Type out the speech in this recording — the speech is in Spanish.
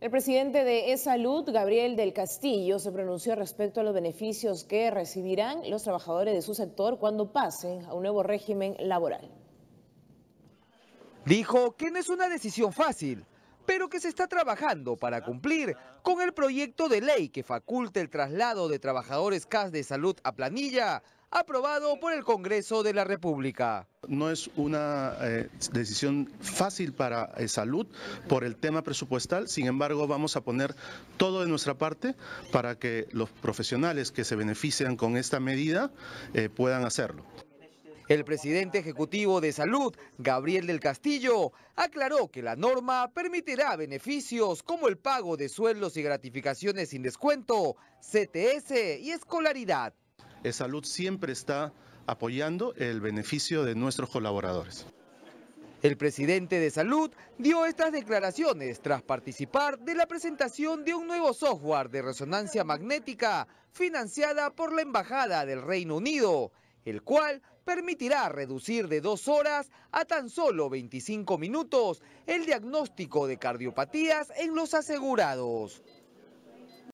El presidente de E-Salud, Gabriel del Castillo, se pronunció respecto a los beneficios que recibirán los trabajadores de su sector cuando pasen a un nuevo régimen laboral. Dijo que no es una decisión fácil, pero que se está trabajando para cumplir con el proyecto de ley que faculta el traslado de trabajadores CAS de salud a planilla, aprobado por el Congreso de la República no es una eh, decisión fácil para eh, salud por el tema presupuestal, sin embargo vamos a poner todo de nuestra parte para que los profesionales que se benefician con esta medida eh, puedan hacerlo. El presidente ejecutivo de salud, Gabriel del Castillo, aclaró que la norma permitirá beneficios como el pago de sueldos y gratificaciones sin descuento, CTS y escolaridad. El salud siempre está apoyando el beneficio de nuestros colaboradores. El presidente de Salud dio estas declaraciones tras participar de la presentación de un nuevo software de resonancia magnética financiada por la Embajada del Reino Unido, el cual permitirá reducir de dos horas a tan solo 25 minutos el diagnóstico de cardiopatías en los asegurados.